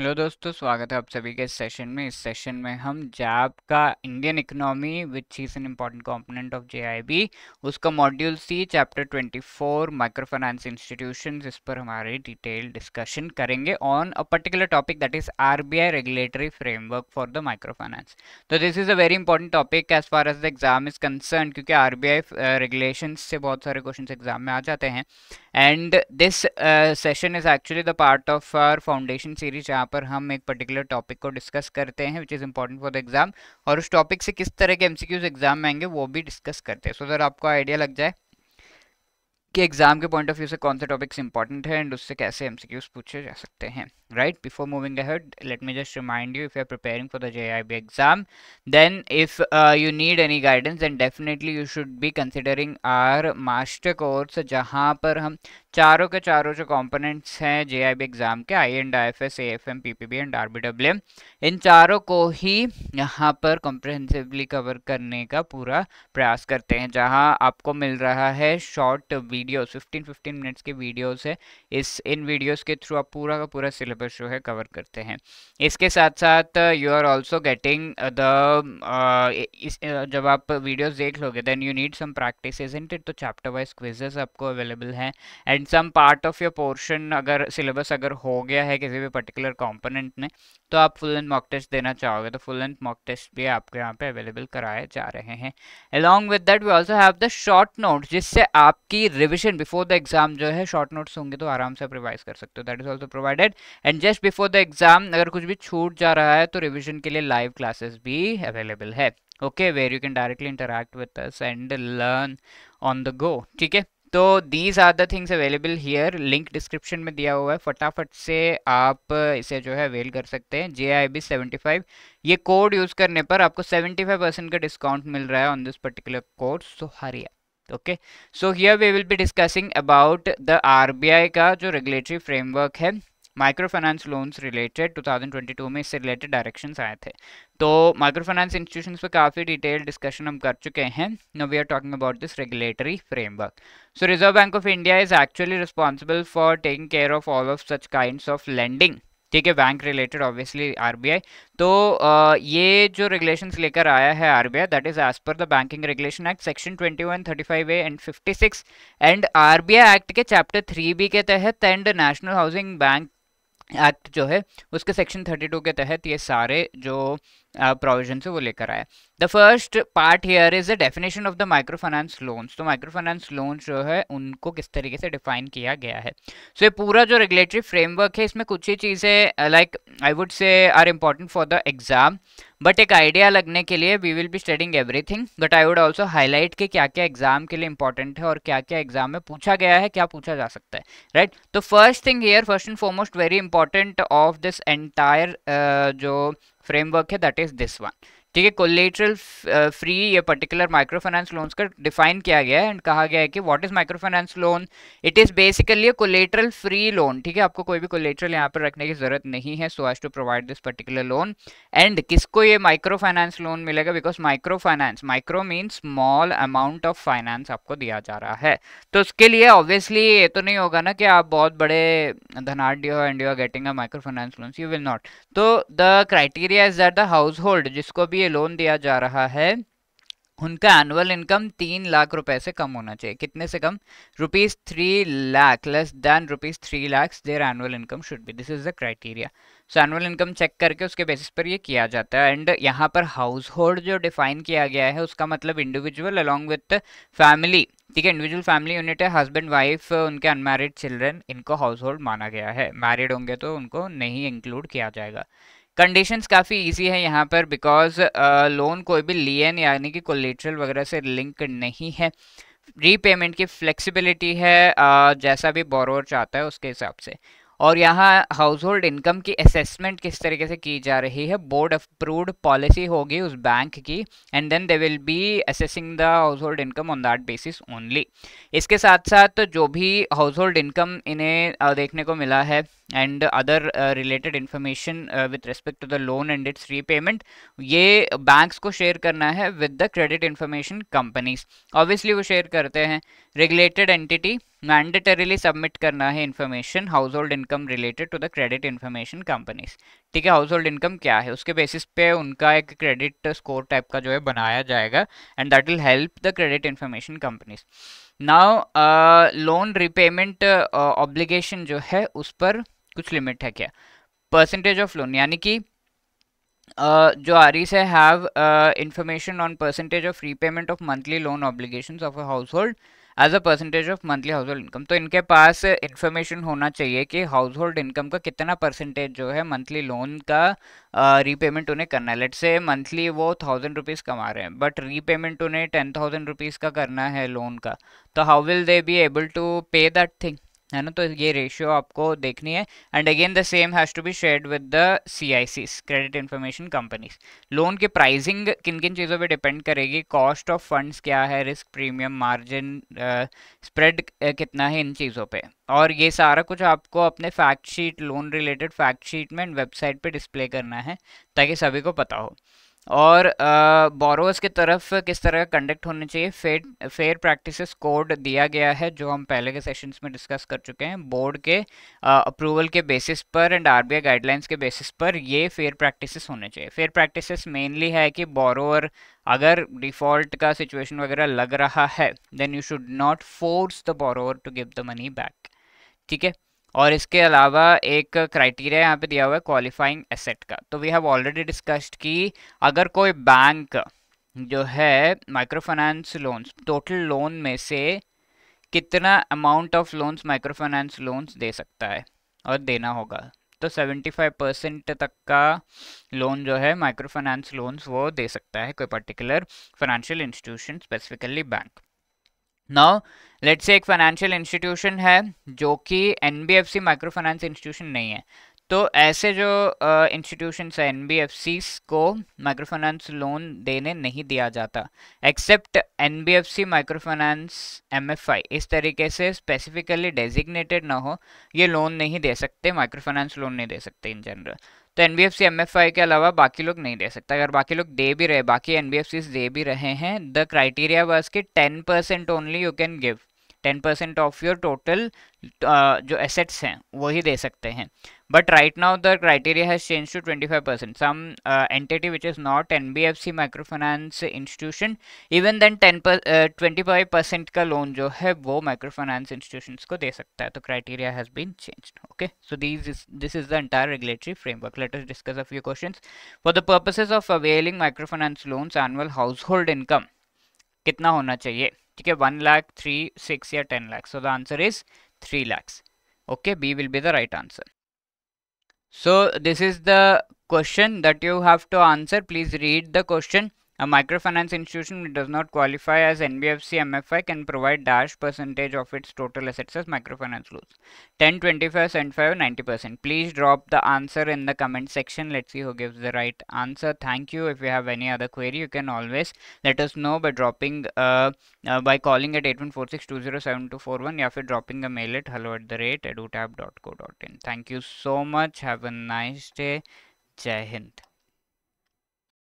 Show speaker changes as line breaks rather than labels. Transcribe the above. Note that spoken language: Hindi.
हेलो दोस्तों स्वागत है आप सभी के सेशन में इस सेशन में हम जैब का Indian economy which is an important component of JIB उसका module C chapter 24 micro finance institution इस पर हमारे डिटेल डिस्कशन करेंगे on a particular topic that is RBI regulatory framework for the micro finance तो this is a very important topic as far as the exam is concern क्योंकि आर रेगुलेशन uh, से बहुत सारे क्वेश्चन एग्जाम में आ जाते हैं and this session is actually the part of our foundation series जहाँ पर हम एक पर्टिकुलर टॉपिक को डिस्कस करते हैं which is important for the exam और उस टॉपिक से किस तरह के एमसीक्यूज एग्जाम में आएंगे वो भी डिस्कस करते हैं सो दैट आपको आइडिया लग जाए कि एग्जाम के पॉइंट ऑफ व्यू से कौन से टॉपिक्स इंपॉर्टेंट हैं एंड उससे कैसे एमसीक्यूज पूछे जा सकते हैं right before moving ahead let me just remind you if you are preparing for the JIB exam then if uh, you need any guidance then definitely you should be considering our master course jahan par hum charo ke charo jo components hain JIB exam ke I and I F S A F M P P B and R B W M इन चारों को ही यहाँ पर कॉम्प्रहेंसिवली कवर करने का पूरा प्रयास 15 15 minutes ke videos hai is in videos ke through aap pura ka pura syllabus पर शो है कवर करते हैं इसके साथ साथ you are also getting the जब आप वीडियोज़ देख लोगे then you need some practice isn't it तो चैप्टर वाइज क्विजेज आपको अवेलेबल हैं and some part of your portion अगर सिलेबस अगर हो गया है किसी भी पर्टिकुलर कॉम्पोनेंट ने तो आप फुल एंड मॉक टेस्ट देना चाहोगे तो फुल एंड मॉक टेस्ट भी आपके यहाँ पे अवेलेबल कराए जा रहे हैं along with that we also have the short note जिससे आपकी रिविजन बिफोर द एग्जाम जो है शॉर्ट नोट्स होंगे तो आराम से आप रिवाइज कर सकते हो that is also provided and just before the exam अगर कुछ भी छूट जा रहा है तो रिविजन के लिए लाइव क्लासेस भी अवेलेबल है okay where you can directly interact with and learn on the go ठीक है तो these are the things available here link description में दिया हुआ है फटाफट से आप इसे जो है अवेल कर सकते हैं J I B seventy five ये कोड यूज़ करने पर आपको सेवेंटी फाइव परसेंट का डिस्काउंट मिल रहा है on this particular code so हरिया okay so here we will be discussing about the R B I का जो रेगुलेटरी फ्रेमवर्क है माइक्रो फाइनेंस लोन्स रिलेटेड 2022 में इससे रिलेटेड डायरेक्शंस आए थे तो माइक्रो फाइनेंस इंस्टीट्यूशन पर काफ़ी डिटेल डिस्कशन हम कर चुके हैं no we are talking about this regulatory framework so Reserve Bank of India is actually responsible for taking care of all of such kind of lending ठीक है बैंक रिलेटेड ऑब्वियसली आरबीआई तो आ, ये जो रेगुलेशंस लेकर आया है RBI that is as per the banking regulation act section 21 35 A and 56 and RBI act के चैप्टर 3 बी के तहत and national housing bank act जो है उसके सेक्शन 32 के तहत ये सारे जो प्रोविजन से वो लेकर आया the first part here is the definition of the micro finance loans तो माइक्रो फाइनेंस लोन्स जो है उनको किस तरीके से डिफाइन किया गया है सो so, ये पूरा जो रेगुलेटरी फ्रेमवर्क है इसमें कुछ ही चीज़ें like I would say are important for the exam but एक आइडिया लगने के लिए we will be studying everything but I would also highlight के क्या क्या एग्जाम के लिए इंपॉर्टेंट है और क्या क्या एग्जाम में पूछा गया है क्या पूछा जा सकता है राइट तो first thing here first and foremost very important of this entire जो framework here that is this one ठीक है कोलेट्रल फ्री ये पर्टिकुलर माइक्रो फाइनेंस लोन्स का डिफाइन किया गया है एंड कहा गया है कि what is micro finance loan it is basically a collateral free loan ठीक है आपको कोई भी कोलेट्रल यहाँ पर रखने की जरूरत नहीं है so as to provide this particular loan and किसको ये माइक्रो फाइनेंस लोन मिलेगा because micro finance micro mean small amount of finance आपको दिया जा रहा है तो उसके लिए ऑब्वियसली ये तो नहीं होगा ना कि आप बहुत बड़े धनाढ़ and you are getting a micro finance loan you will not तो the criteria is that the house hold जिसको भी ये लोन दिया जा रहा है उनका एनुअल इनकम तीन लाख रुपए से कम होना चाहिए कितने से कम rupees three lakh less than rupees three lakhs there annual income should be this is the criteria so annual income check करके उसके बेसिस पर ये किया जाता है एंड यहाँ पर हाउस होल्ड जो डिफाइन किया गया है उसका मतलब इंडिविजुअल अलॉन्ग विथ फैमिली ठीक है इंडिविजुअल फैमिली यूनिट है हस्बैंड वाइफ उनके अनमैरिड चिल्ड्रेन इनको हाउस होल्ड माना गया है मैरिड होंगे तो उनको नहीं इंक्लूड किया जाएगा कंडीशंस काफ़ी इजी है यहाँ पर बिकॉज लोन uh, कोई भी लियन यानी कि कोलेट्रल वगैरह से लिंक नहीं है रीपेमेंट की फ्लेक्सिबिलिटी है uh, जैसा भी बोर चाहता है उसके हिसाब से और यहाँ हाउस होल्ड इनकम की असेसमेंट किस तरीके से की जा रही है बोर्ड अप्रूव्ड पॉलिसी होगी उस बैंक की and then they will be assessing the house hold income on that basis only इसके साथ साथ जो भी हाउस होल्ड इनकम इन्हें uh, देखने को मिला है and other related information with respect to the loan and its repayment ये बैंक्स को शेयर करना है with the credit information companies obviously वो शेयर करते हैं रेगुलेटेड एंटिटी मैंडेटरीली सबमिट करना है information house hold income related to the credit information companies ठीक है हाउस होल्ड इनकम क्या है उसके बेसिस पे उनका एक क्रेडिट स्कोर टाइप का जो है बनाया जाएगा and that will help the credit information companies now loan repayment obligation जो है उस पर कुछ लिमिट है क्या परसेंटेज ऑफ लोन यानी कि जो are have information on percentage of repayment of monthly loan obligation of a house hold as a percentage of monthly house hold income तो इनके पास इन्फॉर्मेशन होना चाहिए कि हाउस होल्ड इनकम का कितना परसेंटेज जो है मंथली लोन का रीपेमेंट uh, उन्हें करना है लेट से मंथली वो थाउजेंड रुपीज़ कमा रहे हैं बट रीपेमेंट उन्हें टेन थाउजेंड रुपीज़ का करना है लोन का तो how will they be able to pay that thing है ना तो ये रेशियो आपको देखनी है and again the same has to be shared with the C I C credit information companies loan की प्राइसिंग किन किन चीज़ों पे डिपेंड करेगी कॉस्ट ऑफ फंड्स क्या है रिस्क प्रीमियम मार्जिन स्प्रेड कितना है इन चीज़ों पे और ये सारा कुछ आपको अपने fact sheet loan related fact sheet में वेबसाइट पे डिस्प्ले करना है ताकि सभी को पता हो और बोरोज की तरफ किस तरह कंडक्ट होने चाहिए फेयर फेयर प्रैक्टिस कोड दिया गया है जो हम पहले के सेशंस में डिस्कस कर चुके हैं बोर्ड के अप्रूवल के बेसिस पर एंड आरबीआई गाइडलाइंस के बेसिस पर ये फेयर प्रैक्टिस होने चाहिए फेयर प्रैक्टिस मेनली है कि बोरोअर अगर डिफॉल्ट का सिचुएशन वगैरह लग रहा है then you should not force the borrower to give the money back ठीक है और इसके अलावा एक क्राइटेरिया यहाँ पे दिया हुआ है क्वालिफाइंग एसेट का तो वी हैव ऑलरेडी डिस्कस्ड कि अगर कोई बैंक जो है micro finance loans total loan में से कितना amount of loans micro finance loans दे सकता है और देना होगा तो 75 परसेंट तक का लोन जो है माइक्रो फाइनेंस लोन्स वो दे सकता है कोई particular financial institution specifically bank now let's say एक फाइनेंशियल इंस्टीट्यूशन है जो कि एनबीएफसी माइक्रो फाइनेंस इंस्टीट्यूशन नहीं है तो ऐसे जो इंस्टीट्यूशंस हैं एन को माइक्रो फाइनेंस लोन देने नहीं दिया जाता except N B F C micro finance M F I इस तरीके से स्पेसिफिकली डेजिग्नेटेड ना हो ये लोन नहीं दे सकते माइक्रो फाइनेंस लोन नहीं दे सकते इन जनरल तो N B F C M F I के अलावा बाकी लोग नहीं दे सकते अगर बाकी लोग दे भी रहे बाकी एन बी एफ सीज दे भी रहे हैं द क्राइटेरिया वर्स के ten percent only you can give ten percent of your total जो एसेट्स हैं वही दे सकते हैं but right now the criteria has change to twenty five percent some entity which is not N B F C micro finance institution even then ten twenty five percent का लोन जो है वो माइक्रो फाइनेंस इंस्टीट्यूशन को दे सकता है तो criteria has been change okay so this this is the entire regulatory framework let us discuss a few question for the purposes of availing micro finance loans annual house hold income कितना होना चाहिए okay 1 lakh 3 6 or 10 lakhs so the answer is 3 lakhs okay b will be the right answer so this is the question that you have to answer please read the question a microfinance institution which does not qualify as NBFC MFI can provide dash percentage of its total assets as microfinance loans. 10, 25, 75, 90%. Please drop the answer in the comment section. Let's see who gives the right answer. Thank you. If you have any other query, you can always let us know by dropping, uh, uh, by calling at 8146207241. You have to dropping a mail at hello at the rate edutab.co.in. Thank you so much. Have a nice day. Jai Hind.